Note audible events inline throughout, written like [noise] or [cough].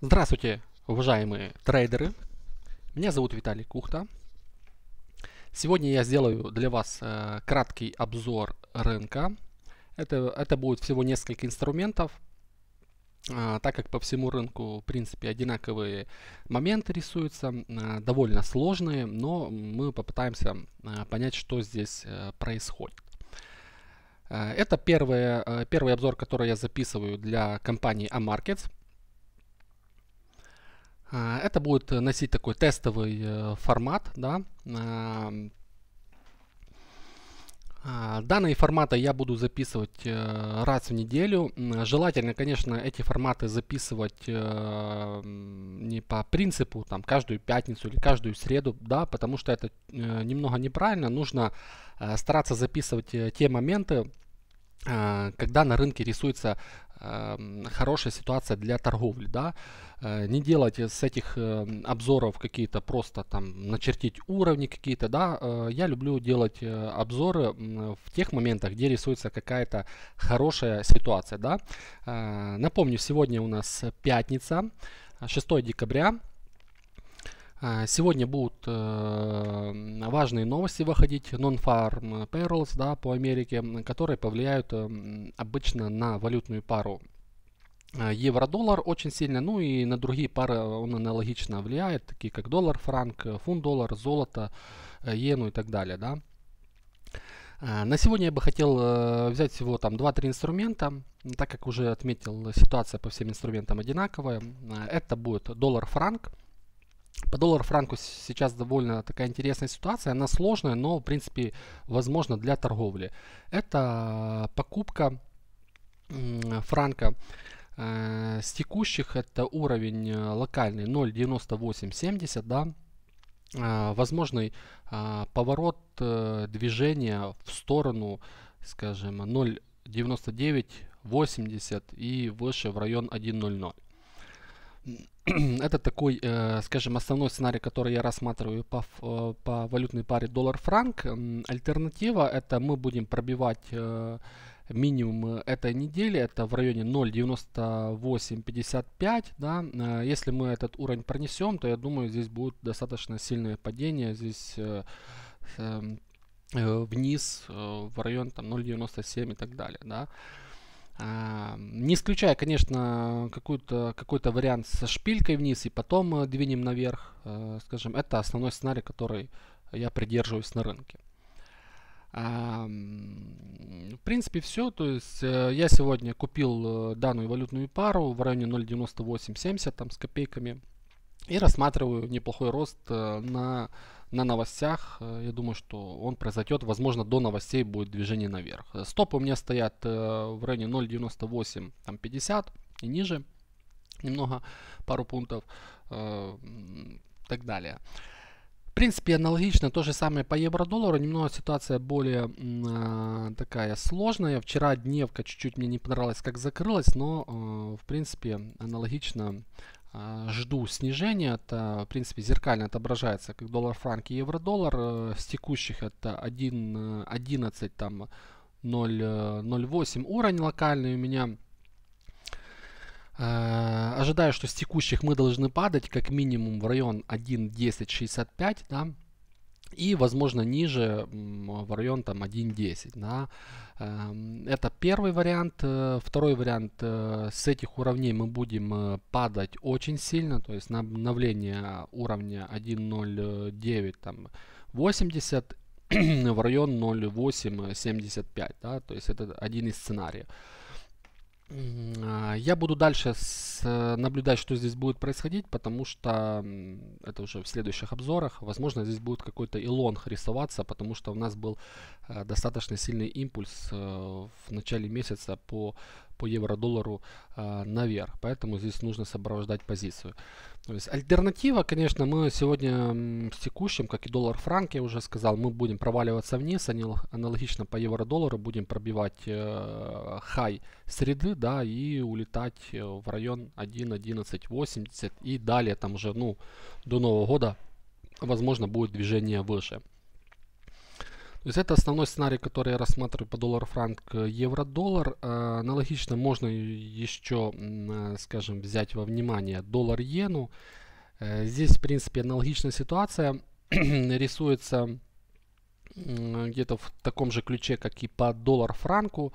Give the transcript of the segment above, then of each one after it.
Здравствуйте, уважаемые трейдеры! Меня зовут Виталий Кухта. Сегодня я сделаю для вас э, краткий обзор рынка. Это, это будет всего несколько инструментов, э, так как по всему рынку, в принципе, одинаковые моменты рисуются, э, довольно сложные, но мы попытаемся э, понять, что здесь э, происходит. Э, это первое, э, первый обзор, который я записываю для компании Amarkets. А, это будет э, носить такой тестовый э, формат, да. Эм. А, данные форматы я буду записывать э, раз в неделю. Желательно, конечно, эти форматы записывать не по принципу там каждую пятницу или каждую среду, да, потому что это немного неправильно. Нужно стараться записывать те моменты, Э, когда на рынке рисуется эм, хорошая ситуация для торговли, да, э, не делать с этих э, обзоров какие-то просто там начертить уровни какие-то, да, я люблю делать обзоры в тех моментах, где рисуется какая-то хорошая ситуация, да. Напомню, сегодня у нас пятница, 6 декабря, а, сегодня будут э, важные новости выходить, non-farm payrolls да, по Америке, которые повлияют э, обычно на валютную пару а, евро-доллар очень сильно, ну и на другие пары он аналогично влияет, такие как доллар, франк, фунт-доллар, золото, э, иену и так далее, да. А, на сегодня я бы хотел взять всего там 2-3 инструмента, так как уже отметил, ситуация по всем инструментам одинаковая. Это будет доллар-франк, по доллару франку сейчас довольно такая интересная ситуация. Она сложная, но в принципе возможно для торговли. Это э, покупка франка э, с текущих. Это уровень э, локальный 0.9870. Да? возможный поворот движения в сторону, скажем, 0.9980 и выше в район 1.00. [clears throat] это такой, э, скажем, основной сценарий, который я рассматриваю по, э, по валютной паре доллар-франк. Альтернатива это мы будем пробивать э, минимум этой недели, это в районе 0.9855, да, если мы этот уровень пронесем, то я думаю, здесь будет достаточно сильное падение, здесь эм, вниз в район там 0.97 и так далее, да. А, не исключая, конечно, какой-то какой вариант со шпилькой вниз и потом э, двинем наверх, э, скажем, это основной сценарий, который я придерживаюсь на рынке. А, в принципе, все. То есть э, я сегодня купил данную валютную пару в районе 0.9870 там с копейками и рассматриваю неплохой рост на на новостях. Э, я думаю, что он произойдет. Возможно, до новостей будет движение наверх. Э, стопы у меня стоят э, в районе 0.98, там 50 и ниже. Немного, пару пунктов и так далее. В принципе, аналогично то же самое по евро-доллару. Немного ситуация более такая сложная. Вчера дневка чуть-чуть мне не понравилась, как закрылась, но в принципе аналогично а, жду снижения. Это, в принципе, зеркально отображается, как доллар-франк и евро-доллар. Э, с текущих это 1, 11, э, там 0,08 э, уровень локальный у меня. ожидаю, что с текущих мы должны падать как минимум в район 1.1065, да, и, возможно, ниже в район там 1.10. Да? Эм, это первый вариант. Э, второй вариант. Э, с этих уровней мы будем э, падать очень сильно. То есть на обновление уровня 1.09 там 80 [clears throat] в район 0.875. Да? То есть это один из сценариев. А, я буду дальше с, э, наблюдать, что здесь будет происходить, потому что это уже в следующих обзорах. Возможно, здесь будет какой-то илонг рисоваться, потому что у нас был э, достаточно сильный импульс э, в начале месяца по по евро-доллару э, наверх. Поэтому здесь нужно сопровождать позицию. То есть альтернатива, конечно, мы сегодня с текущим, как и доллар-франк, я уже сказал, мы будем проваливаться вниз, аналогично по евро-доллару будем пробивать э, хай среды, да, и улетать э, в район 1.11.80 и далее там уже, ну, до Нового года, возможно, будет движение выше. То есть это основной сценарий, который я рассматриваю по доллар-франк, э, евро-доллар. Э, аналогично можно еще, э, скажем, взять во внимание доллар-иену. Здесь, в принципе, аналогичная ситуация [clears throat] рисуется где-то в таком же ключе, как и по доллар-франку.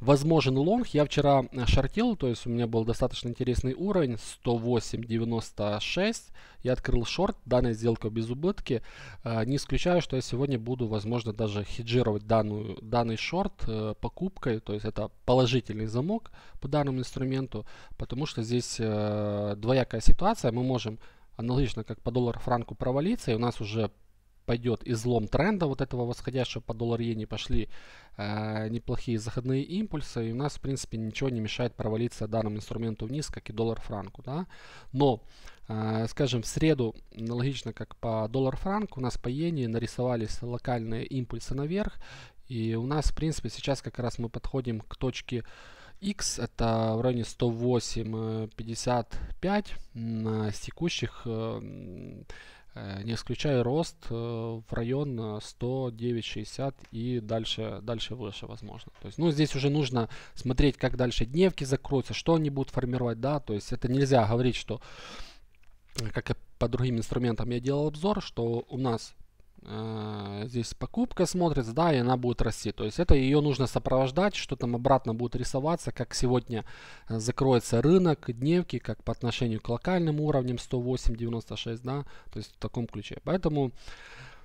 Возможен лонг. Я вчера э, шортил, то есть у меня был достаточно интересный уровень 108.96. Я открыл шорт, данная сделка без убытки. Э, не исключаю, что я сегодня буду, возможно, даже хеджировать данную, данный шорт э, покупкой. То есть это положительный замок по данному инструменту, потому что здесь двоякая ситуация. Мы можем аналогично как по доллару франку провалиться, и у нас уже пойдет излом тренда вот этого восходящего по доллар иене, пошли э, неплохие заходные импульсы, и у нас, в принципе, ничего не мешает провалиться данному инструменту вниз, как и доллар-франку, да. Но, э, скажем, в среду, аналогично как по доллар-франку, у нас по иене нарисовались локальные импульсы наверх, и у нас, в принципе, сейчас как раз мы подходим к точке X, это в районе 108.55 э, на текущих э, Э, не исключая рост э, в район 109.60 э, и дальше, дальше выше, возможно. То есть, ну, здесь уже нужно смотреть, как дальше дневки закроются, что они будут формировать, да, то есть это нельзя говорить, что, как и по другим инструментам я делал обзор, что у нас Э, здесь покупка смотрится, да, и она будет расти. То есть это ее нужно сопровождать, что там обратно будет рисоваться, как сегодня э, закроется рынок, дневки, как по отношению к локальным уровням 108.96, да, то есть в таком ключе. Поэтому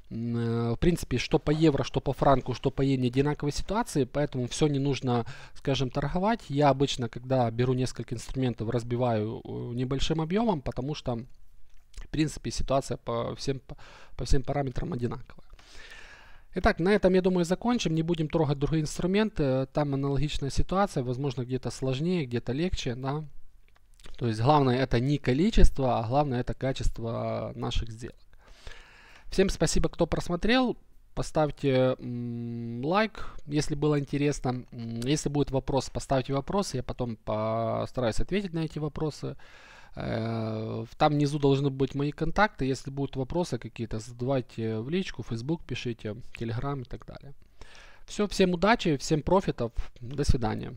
э, в принципе, что по евро, что по франку, что по иене одинаковые ситуации, поэтому все не нужно, скажем, торговать. Я обычно, когда беру несколько инструментов, разбиваю небольшим объемом, потому что в принципе, ситуация по всем, по всем параметрам одинаковая. Итак, на этом, я думаю, закончим. Не будем трогать другие инструменты. Там аналогичная ситуация, возможно, где-то сложнее, где-то легче. Да? То есть главное это не количество, а главное это качество наших сделок. Всем спасибо, кто просмотрел. Поставьте лайк, если было интересно. Если будет вопрос, поставьте вопрос, Я потом постараюсь ответить на эти вопросы. Э, там внизу должны быть мои контакты. Если будут вопросы какие-то, задавайте в личку, в Facebook пишите, Telegram и так далее. Все, всем удачи, всем профитов. До свидания.